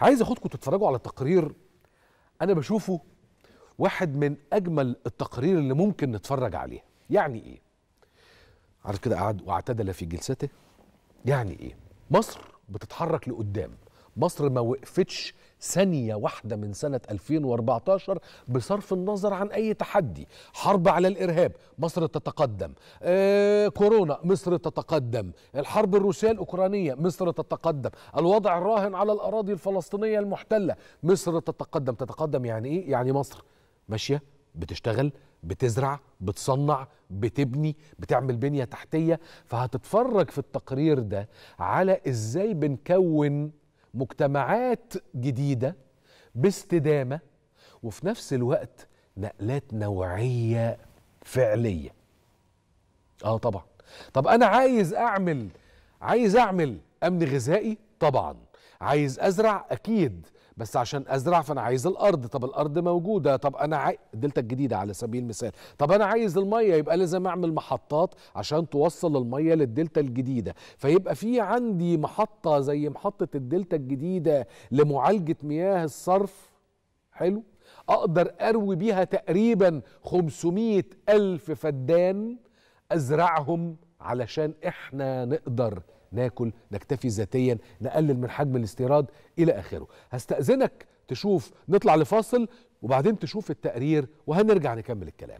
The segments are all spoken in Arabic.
عايز اخدكم تتفرجوا على تقرير انا بشوفه واحد من اجمل التقارير اللي ممكن نتفرج عليها يعني ايه عارف كده قعد واعتدل في جلسته يعني ايه مصر بتتحرك لقدام مصر ما وقفتش ثانية واحدة من سنة 2014 بصرف النظر عن أي تحدي حرب على الإرهاب مصر تتقدم آه، كورونا مصر تتقدم الحرب الروسية الأوكرانية مصر تتقدم الوضع الراهن على الأراضي الفلسطينية المحتلة مصر تتقدم تتقدم يعني إيه؟ يعني مصر ماشية بتشتغل بتزرع بتصنع بتبني بتعمل بنية تحتية فهتتفرج في التقرير ده على إزاي بنكون مجتمعات جديده باستدامه وفي نفس الوقت نقلات نوعيه فعليه اه طبعا طب انا عايز اعمل عايز اعمل امن غذائي طبعا عايز ازرع اكيد بس عشان ازرع فانا عايز الارض طب الارض موجوده طب انا عاي... دلتا الجديده على سبيل المثال طب انا عايز الميه يبقى لازم اعمل محطات عشان توصل الميه للدلتا الجديده فيبقى في عندي محطه زي محطه الدلتا الجديده لمعالجه مياه الصرف حلو اقدر اروي بيها تقريبا 500 الف فدان ازرعهم علشان احنا نقدر ناكل نكتفي ذاتيا نقلل من حجم الاستيراد الى اخره هستاذنك تشوف نطلع لفاصل وبعدين تشوف التقرير وهنرجع نكمل الكلام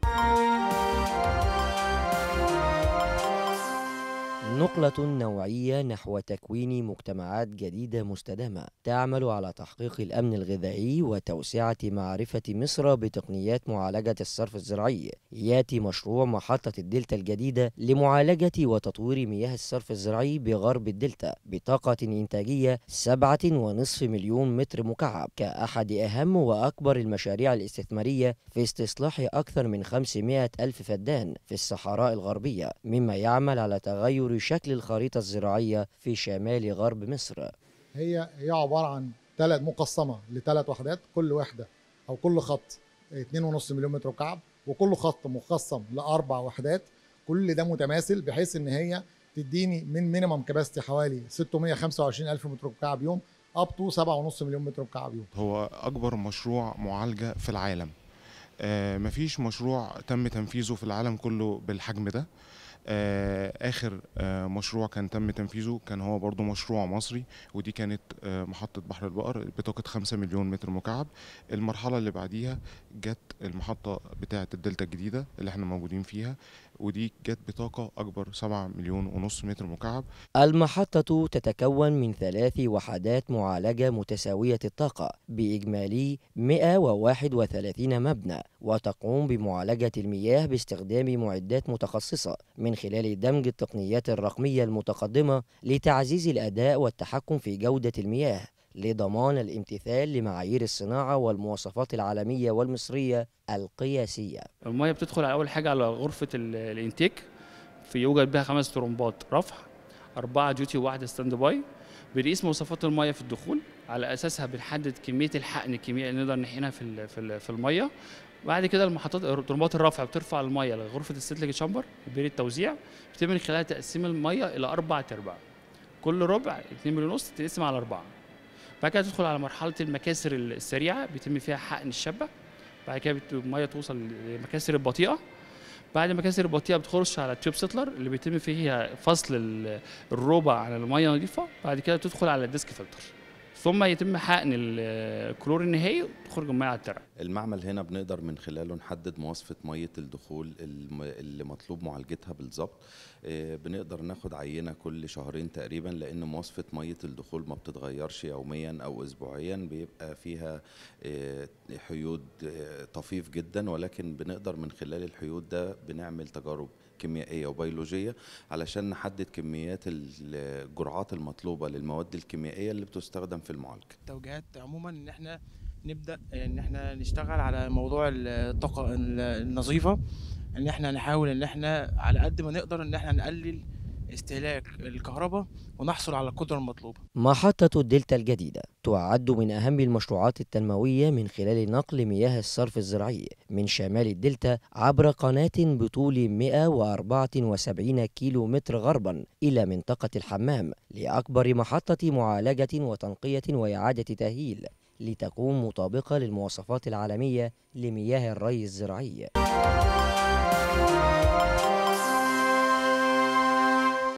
نقلة نوعية نحو تكوين مجتمعات جديدة مستدامة تعمل على تحقيق الأمن الغذائي وتوسعة معرفة مصر بتقنيات معالجة الصرف الزراعي يأتي مشروع محطة الدلتا الجديدة لمعالجة وتطوير مياه الصرف الزراعي بغرب الدلتا بطاقة إنتاجية 7.5 مليون متر مكعب كأحد أهم وأكبر المشاريع الاستثمارية في استصلاح أكثر من 500 ألف فدان في الصحراء الغربية مما يعمل على تغير شكل الخريطة الزراعية في شمال غرب مصر هي هي عبارة عن ثلاث مقسمة لثلاث وحدات كل وحدة أو كل خط 2.5 مليون متر مكعب وكل خط مقسم لأربع وحدات كل ده متماثل بحيث إن هي تديني من مينيمم كباستي حوالي 625 ألف متر مكعب يوم اب تو 7.5 مليون متر مكعب يوم هو اكبر مشروع معالجه في العالم آه مفيش مشروع تم تنفيذه في العالم كله بالحجم ده آه، اخر آه، مشروع كان تم تنفيذه كان هو برضو مشروع مصري ودي كانت آه، محطه بحر البقر بطاقه 5 مليون متر مكعب المرحله اللي بعديها جت المحطه بتاعه الدلتا الجديده اللي احنا موجودين فيها ودي جت بطاقة أكبر 7 مليون ونص متر مكعب المحطة تتكون من ثلاث وحدات معالجة متساوية الطاقة بإجمالي 131 مبنى وتقوم بمعالجة المياه باستخدام معدات متخصصة من خلال دمج التقنيات الرقمية المتقدمة لتعزيز الأداء والتحكم في جودة المياه لضمان الامتثال لمعايير الصناعة والمواصفات العالمية والمصرية القياسية المية بتدخل على أول حاجة على غرفة الانتيك في يوجد بها خمس ترمبات رفع أربعة ديوتي وواحدة ستاند باي بنقيس مواصفات المية في الدخول على أساسها بنحدد كمية الحقن الكيميائي اللي نقدر نحقنها في في المية بعد كده المحطات ترمبات الرفع بترفع المية لغرفة الستلج شامبر بير التوزيع بتتم من خلالها تقسيم المية إلى أربع أرباع كل ربع 2 مليون ونص تتقسم على أربعة بعد كده تدخل على مرحله المكاسر السريعه بيتم فيها حقن الشابه بعد كده الميه توصل للمكاسر البطيئه بعد المكاسر البطيئه بتخش على التيوب سيتلر اللي بيتم فيها فصل الربع عن الميه النظيفه بعد كده تدخل على الديسك فلتر ثم يتم حقن الكلور النهائي بتخرج الميه على الترع المعمل هنا بنقدر من خلاله نحدد مواصفه ميه الدخول اللي مطلوب معالجتها بالظبط آه، بنقدر ناخد عينه كل شهرين تقريبا لان مواصفه ميه الدخول ما بتتغيرش يوميا او اسبوعيا بيبقى فيها آه، حيود آه، طفيف جدا ولكن بنقدر من خلال الحيود ده بنعمل تجارب كيميائيه وبيولوجيه علشان نحدد كميات الجرعات المطلوبه للمواد الكيميائيه اللي بتستخدم في المعالجه. التوجيهات عموما ان احنا نبدا ان احنا نشتغل على موضوع الطاقه النظيفه ان احنا نحاول ان احنا على قد ما نقدر ان احنا نقلل استهلاك الكهرباء ونحصل على القدرة المطلوبة محطة الدلتا الجديدة تعد من أهم المشروعات التنموية من خلال نقل مياه الصرف الزراعي من شمال الدلتا عبر قناة بطول 174 كيلو متر غربا إلى منطقة الحمام لأكبر محطة معالجة وتنقية وإعادة تأهيل لتكون مطابقة للمواصفات العالمية لمياه الري الزراعي